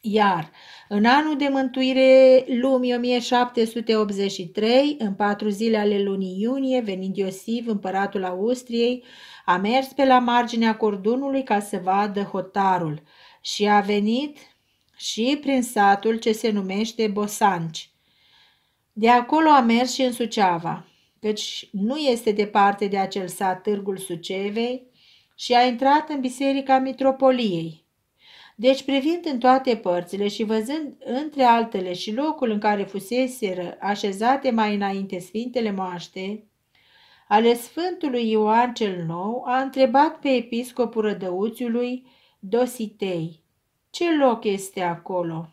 Iar în anul de mântuire lumii 1783, în patru zile ale lunii iunie, venind Iosif, împăratul Austriei, a mers pe la marginea cordonului ca să vadă hotarul și a venit și prin satul ce se numește Bosanci. De acolo a mers și în Suceava, căci nu este departe de acel sat târgul Sucevei și a intrat în biserica mitropoliei, deci privind în toate părțile și văzând între altele și locul în care fuseseră așezate mai înainte sfintele moaște, ale Sfântului Ioan cel Nou, a întrebat pe episcopul Rădăuțiului Dositei, ce loc este acolo?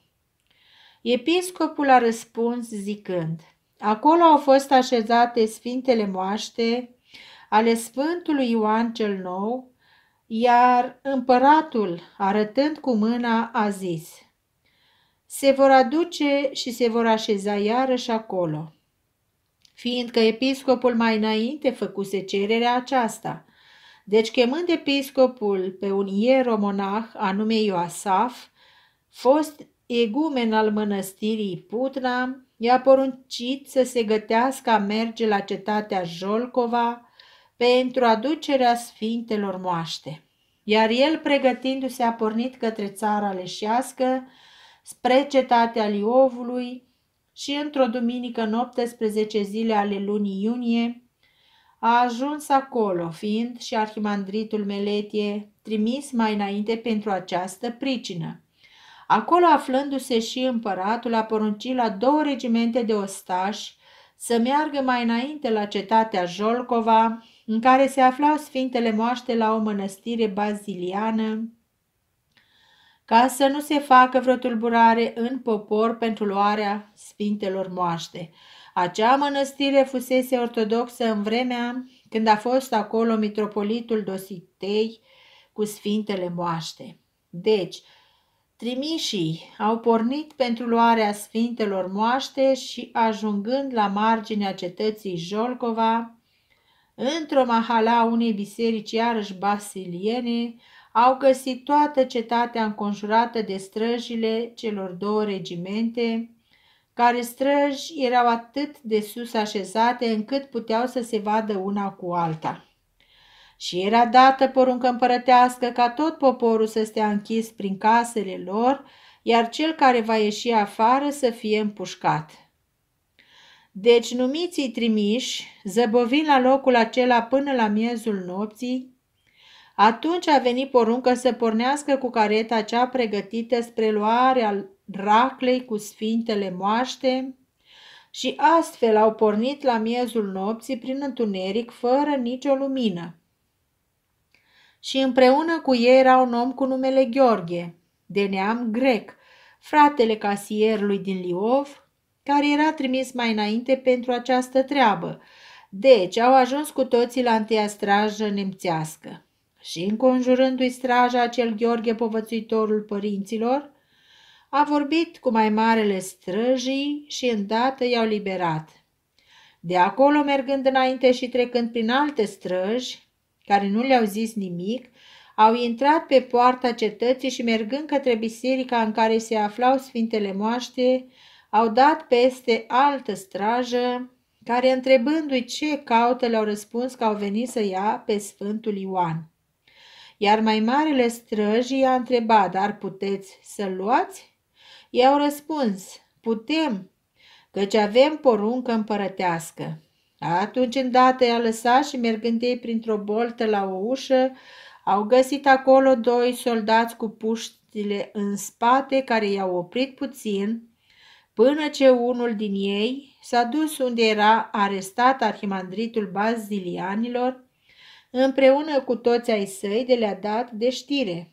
Episcopul a răspuns zicând, acolo au fost așezate sfintele moaște ale Sfântului Ioan cel Nou, iar împăratul, arătând cu mâna, a zis, Se vor aduce și se vor așeza iarăși acolo. Fiindcă episcopul mai înainte făcuse cererea aceasta, deci chemând episcopul pe un ieromonah anume Ioasaf, fost egumen al mănăstirii Putna, i-a poruncit să se gătească a merge la cetatea Jolcova, pentru aducerea sfintelor moaște. Iar el, pregătindu-se, a pornit către țara leșească, spre cetatea Liovului și într-o duminică în 18 zile ale lunii iunie, a ajuns acolo, fiind și arhimandritul Meletie trimis mai înainte pentru această pricină. Acolo aflându-se și împăratul a poruncit la două regimente de ostași să meargă mai înainte la cetatea Jolcova în care se aflau sfintele moaște la o mănăstire baziliană, ca să nu se facă vreo tulburare în popor pentru luarea sfintelor moaște. Acea mănăstire fusese ortodoxă în vremea când a fost acolo mitropolitul Dositei cu sfintele moaște. Deci, trimișii au pornit pentru luarea sfintelor moaște și ajungând la marginea cetății Jolcova, Într-o mahala unei biserici iarăși basiliene, au găsit toată cetatea înconjurată de străjile celor două regimente, care străji erau atât de sus așezate încât puteau să se vadă una cu alta. Și era dată poruncă împărătească ca tot poporul să stea închis prin casele lor, iar cel care va ieși afară să fie împușcat. Deci numiții trimiși zăbovi la locul acela până la miezul nopții, atunci a venit poruncă să pornească cu careta cea pregătită spre luarea raclei cu sfintele moaște și astfel au pornit la miezul nopții prin întuneric fără nicio lumină. Și împreună cu ei era un om cu numele Gheorghe, de neam grec, fratele casierului din Liov, care era trimis mai înainte pentru această treabă. Deci au ajuns cu toții la întâia strajă nemțească. Și înconjurându-i straja acel Gheorghe povățuitorul părinților, a vorbit cu mai marele străjii și îndată i-au liberat. De acolo, mergând înainte și trecând prin alte străji, care nu le-au zis nimic, au intrat pe poarta cetății și mergând către biserica în care se aflau sfintele moaște, au dat peste altă strajă, care întrebându-i ce caută le-au răspuns că au venit să ia pe Sfântul Ioan. Iar mai marele străjii i-a întrebat, dar puteți să-l luați? I-au răspuns, putem, căci avem poruncă împărătească. Atunci îndată i-a lăsat și mergând ei printr-o boltă la o ușă, au găsit acolo doi soldați cu puștile în spate care i-au oprit puțin până ce unul din ei s-a dus unde era arestat arhimandritul bazilianilor, împreună cu toți ai săi de le-a dat de știre.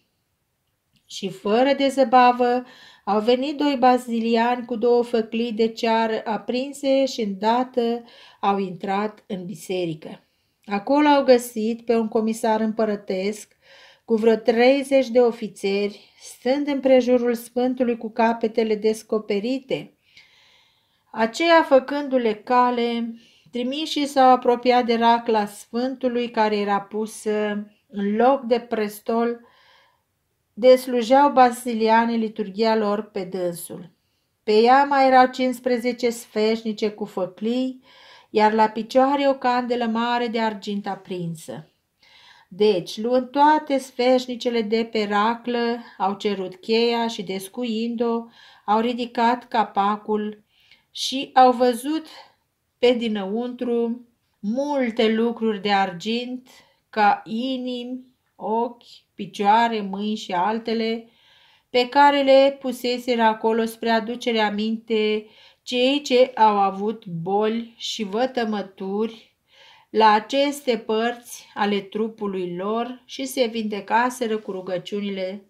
Și fără de zăbavă au venit doi baziliani cu două făclii de ceară aprinse și îndată au intrat în biserică. Acolo au găsit pe un comisar împărătesc cu vreo 30 de ofițeri, stând în prejurul Sfântului cu capetele descoperite. Aceea, făcându-le cale, trimișii s-au apropiat de racla Sfântului care era pusă în loc de prestol, deslujeau basiliane liturgia lor pe dânsul. Pe ea mai erau 15 sfeșnice cu făclii, iar la picioare o candelă mare de argint aprinsă. Deci, luând toate sfeșnicele de pe raclă, au cerut cheia și descuind-o, au ridicat capacul și au văzut pe dinăuntru multe lucruri de argint, ca inimi, ochi, picioare, mâini și altele, pe care le puseseră acolo spre aducerea minte cei ce au avut boli și vătămături la aceste părți ale trupului lor și se vindecaseră cu rugăciunile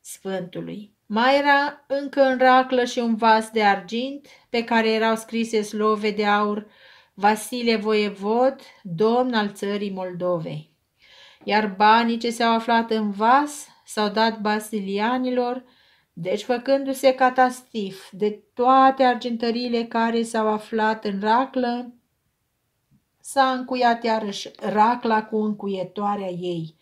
Sfântului. Mai era încă în raclă și un vas de argint pe care erau scrise slove de aur Vasile Voievod, domn al țării Moldovei. Iar banii ce se-au aflat în vas s-au dat basilianilor, deci făcându-se catastif de toate argintările care s-au aflat în raclă S-a încuiat iarăși racla cu încuietoarea ei.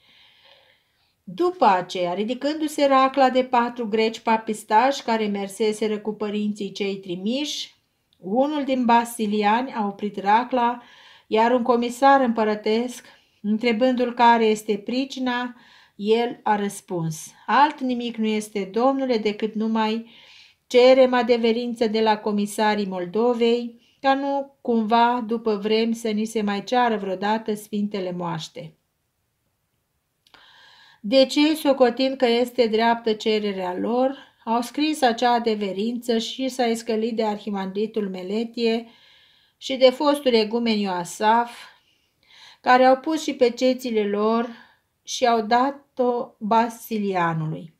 După aceea, ridicându-se racla de patru greci papistași care merseseră cu părinții cei trimiși, unul din basiliani a oprit racla, iar un comisar împărătesc, întrebându-l care este pricina, el a răspuns, alt nimic nu este, domnule, decât numai cerem adeverință de la comisarii Moldovei, ca nu cumva după vremi să ni se mai ceară vreodată sfintele moaște. De ce, socotind că este dreaptă cererea lor, au scris acea adeverință și s-a escălit de arhimandritul Meletie și de fostul egumen Asaf, care au pus și pe cețile lor și au dat-o Basilianului.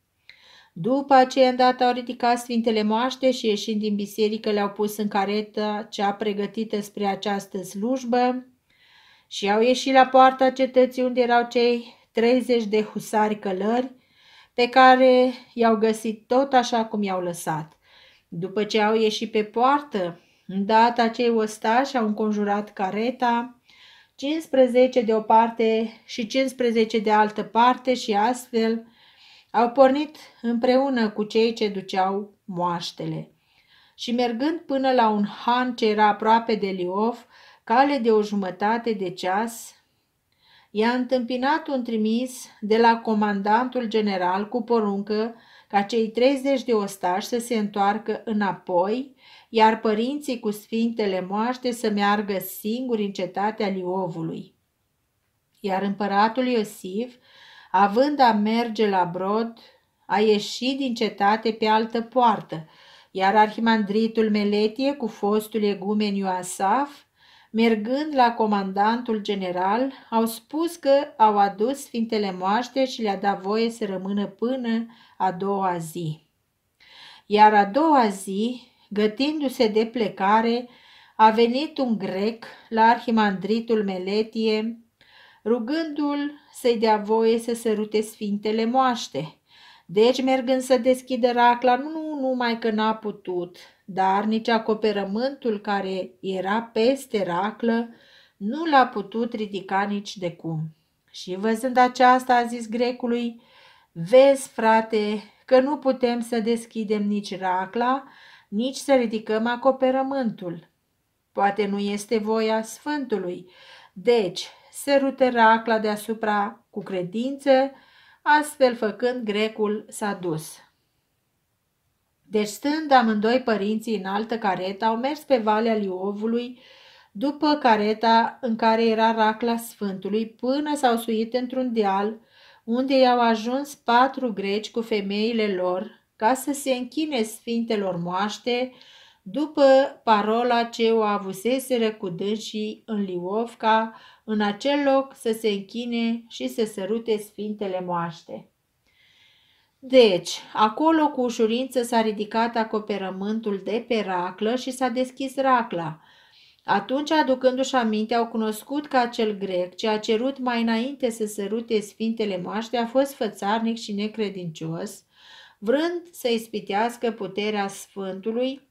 După aceea, îndată au ridicat sfintele moaște și ieșind din biserică le-au pus în caretă cea pregătită spre această slujbă și au ieșit la poarta cetății unde erau cei 30 de husari călări pe care i-au găsit tot așa cum i-au lăsat. După ce au ieșit pe poartă, îndată acei ostași au înconjurat careta, 15 de o parte și 15 de altă parte și astfel – au pornit împreună cu cei ce duceau moaștele. Și mergând până la un han ce era aproape de Liov, cale de o jumătate de ceas, i-a întâmpinat un trimis de la comandantul general cu poruncă ca cei 30 de ostași să se întoarcă înapoi, iar părinții cu sfintele moaște să meargă singuri în cetatea Liovului. Iar împăratul Iosif având a merge la brod, a ieșit din cetate pe altă poartă, iar arhimandritul Meletie cu fostul egumeniu Asaf, mergând la comandantul general, au spus că au adus sfintele moaște și le-a dat voie să rămână până a doua zi. Iar a doua zi, gătindu-se de plecare, a venit un grec la arhimandritul Meletie rugându-l să-i dea voie să sărute sfintele moaște. Deci, mergând să deschidă racla, nu nu numai că n-a putut, dar nici acoperământul care era peste raclă nu l-a putut ridica nici de cum. Și văzând aceasta, a zis grecului, Vezi, frate, că nu putem să deschidem nici racla, nici să ridicăm acoperământul. Poate nu este voia Sfântului. Deci, se racla deasupra cu credință, astfel făcând grecul s-a dus. Deci stând amândoi părinții în altă caretă, au mers pe Valea Liovului, după careta în care era racla Sfântului, până s-au suit într-un deal, unde i-au ajuns patru greci cu femeile lor, ca să se închine sfintelor moaște, după parola ce o avuseseră cu dânsii în Liovca, în acel loc să se închine și să sărute sfintele moaște. Deci, acolo cu ușurință s-a ridicat acoperământul de pe raclă și s-a deschis racla. Atunci, aducându-și aminte, au cunoscut că acel grec, ce a cerut mai înainte să sărute sfintele moaște, a fost fățarnic și necredincios, vrând să ispitească puterea sfântului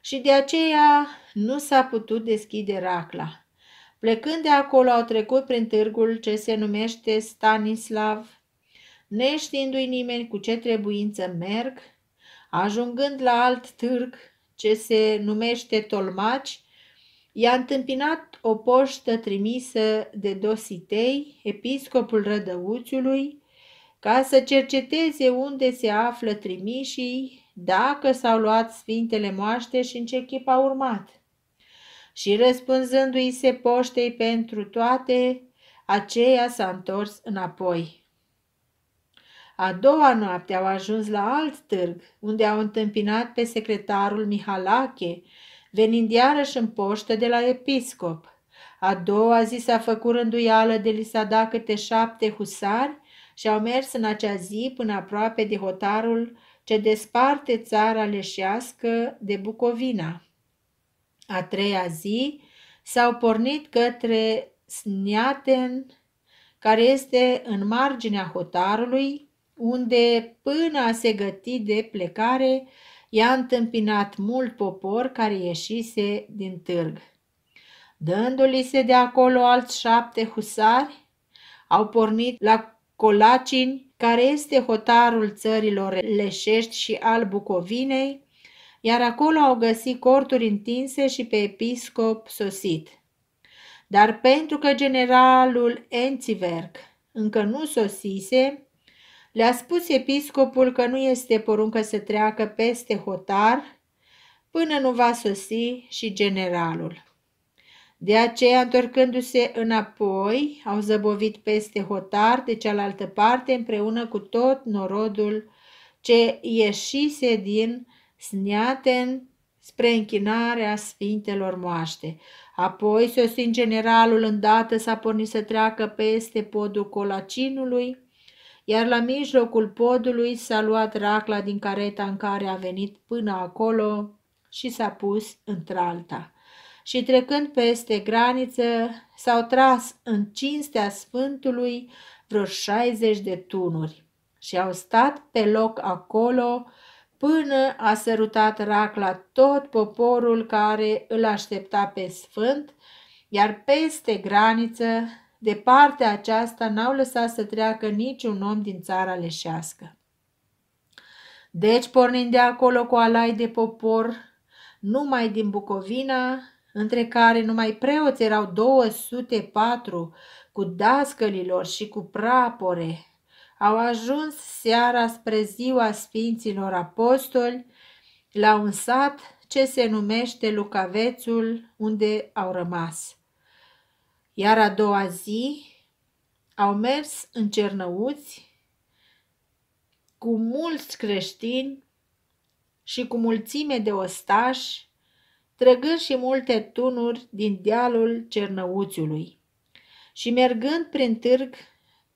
și de aceea nu s-a putut deschide racla. Plecând de acolo, au trecut prin târgul ce se numește Stanislav, neștiindu-i nimeni cu ce trebuință merg, ajungând la alt târg ce se numește Tolmaci, i-a întâmpinat o poștă trimisă de Dositei, episcopul Rădăuțiului, ca să cerceteze unde se află trimișii, dacă s-au luat sfintele moaște și în ce chip a urmat și răspunzându-i se poștei pentru toate, aceea s-a întors înapoi. A doua noapte au ajuns la alt târg, unde au întâmpinat pe secretarul Mihalache, venind iarăși în poștă de la episcop. A doua zi s-a făcut rânduială de li s-a dat câte șapte husari și au mers în acea zi până aproape de hotarul ce desparte țara leșească de Bucovina. A treia zi s-au pornit către Sniaten, care este în marginea hotarului, unde, până a se găti de plecare, i-a întâmpinat mult popor care ieșise din târg. Dându-li se de acolo alți șapte husari, au pornit la Colacini, care este hotarul țărilor Leșești și al Bucovinei, iar acolo au găsit corturi întinse și pe episcop sosit. Dar pentru că generalul Enziverg încă nu sosise, le-a spus episcopul că nu este poruncă să treacă peste hotar până nu va sosi și generalul. De aceea, întorcându-se înapoi, au zăbovit peste hotar de cealaltă parte împreună cu tot norodul ce ieșise din sneaten spre închinarea sfintelor moaște. Apoi, sosind generalul îndată, s-a pornit să treacă peste podul colacinului, iar la mijlocul podului s-a luat racla din careta în care a venit până acolo și s-a pus într-alta. Și trecând peste graniță, s-au tras în cinstea Sfântului vreo 60 de tunuri și au stat pe loc acolo până a sărutat racla tot poporul care îl aștepta pe sfânt, iar peste graniță, de partea aceasta, n-au lăsat să treacă niciun om din țara leșească. Deci, pornind de acolo cu alai de popor, numai din Bucovina, între care numai preoți erau 204 cu dascălilor și cu prapore, au ajuns seara spre ziua Sfinților Apostoli la un sat ce se numește Lucavețul, unde au rămas. Iar a doua zi au mers în Cernăuți cu mulți creștini și cu mulțime de ostași, trăgând și multe tunuri din dealul Cernăuțiului. Și mergând prin târg,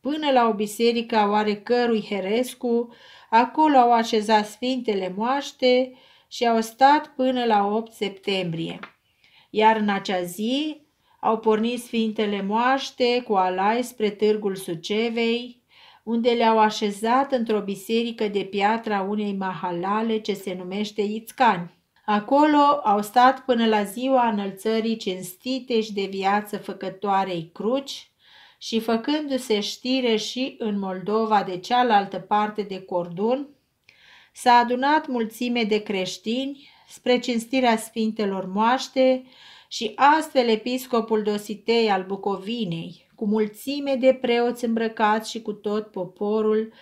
până la o biserică a oarecărui Herescu, acolo au așezat sfintele moaște și au stat până la 8 septembrie. Iar în acea zi au pornit sfintele moaște cu alai spre târgul Sucevei, unde le-au așezat într-o biserică de piatra unei mahalale ce se numește Ițcani. Acolo au stat până la ziua înălțării cinstite și de viață făcătoarei cruci, și făcându-se știre și în Moldova de cealaltă parte de Cordun, s-a adunat mulțime de creștini spre cinstirea Sfintelor Moaște și astfel episcopul Dositei al Bucovinei, cu mulțime de preoți îmbrăcați și cu tot poporul,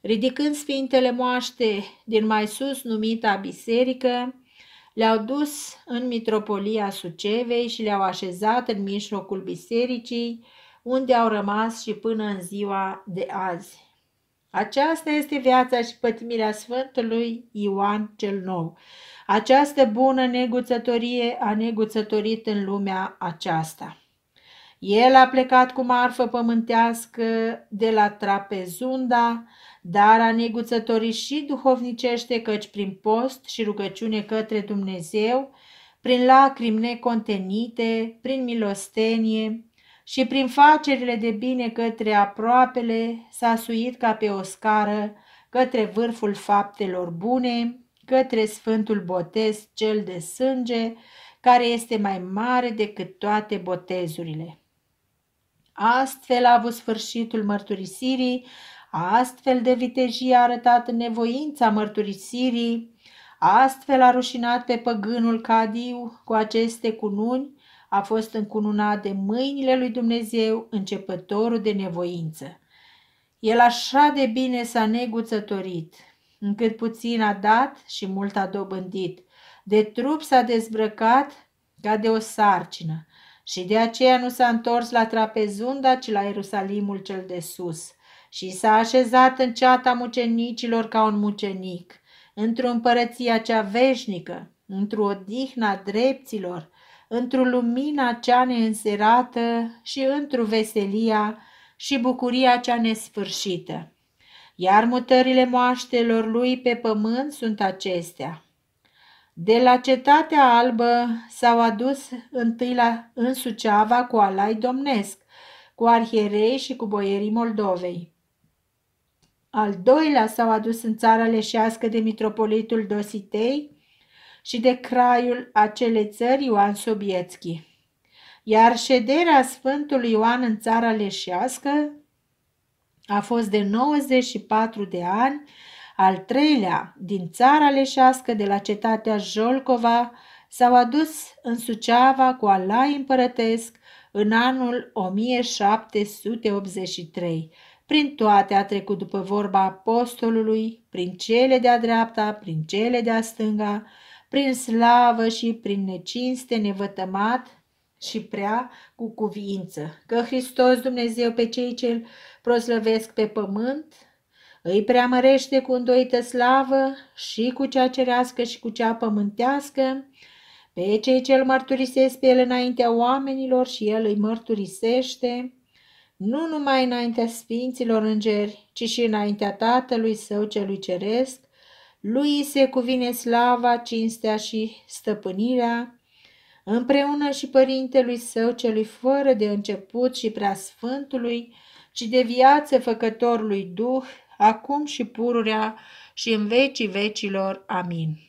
ridicând Sfintele Moaște din mai sus numita biserică, le-au dus în mitropolia Sucevei și le-au așezat în mijlocul bisericii, unde au rămas și până în ziua de azi. Aceasta este viața și pătimirea Sfântului Ioan cel Nou, această bună neguțătorie a neguțătorit în lumea aceasta. El a plecat cu marfă pământească de la Trapezunda, dar a neguțătorit și duhovnicește căci prin post și rugăciune către Dumnezeu, prin lacrimi necontenite, prin milostenie, și prin facerile de bine către aproapele s-a suit ca pe o scară către vârful faptelor bune, către Sfântul Botez cel de sânge, care este mai mare decât toate botezurile. Astfel a avut sfârșitul mărturisirii, astfel de vitejie a arătat nevoința mărturisirii, astfel a rușinat pe păgânul Cadiu cu aceste cununi, a fost încununat de mâinile lui Dumnezeu, începătorul de nevoință. El așa de bine s-a neguțătorit, încât puțin a dat și mult a dobândit. De trup s-a dezbrăcat ca de o sarcină și de aceea nu s-a întors la Trapezunda, ci la Ierusalimul cel de sus și s-a așezat în ceata mucenicilor ca un mucenic, într-o împărăție cea veșnică, într-o odihna drepților, într-o lumina cea neînserată și într-o veselia și bucuria cea nesfârșită. Iar mutările moaștelor lui pe pământ sunt acestea. De la cetatea albă s-au adus întâi la însuceava cu alai domnesc, cu arhierei și cu boierii Moldovei. Al doilea s-au adus în țara leșească de mitropolitul Dositei, și de craiul acele țări Ioan Sobietski. Iar șederea Sfântului Ioan în țara leșească a fost de 94 de ani, al treilea din țara leșească de la cetatea Jolcova, s-au adus în Suceava cu alai împărătesc în anul 1783. Prin toate a trecut după vorba apostolului, prin cele de-a dreapta, prin cele de-a stânga, prin slavă și prin necinste, nevătămat și prea cu cuvință, că Hristos Dumnezeu pe cei ce îl proslăvesc pe pământ, îi preamărește cu îndoită slavă și cu cea cerească și cu cea pământească, pe cei ce îl mărturisesc pe el înaintea oamenilor și el îi mărturisește, nu numai înaintea sfinților îngeri, ci și înaintea Tatălui Său celui Ceresc, lui se cuvine slava, cinstea și stăpânirea, împreună și părintelui său celui fără de început și prea sfântului, ci de viață făcătorului Duh, acum și pururea și în vecii vecilor. Amin.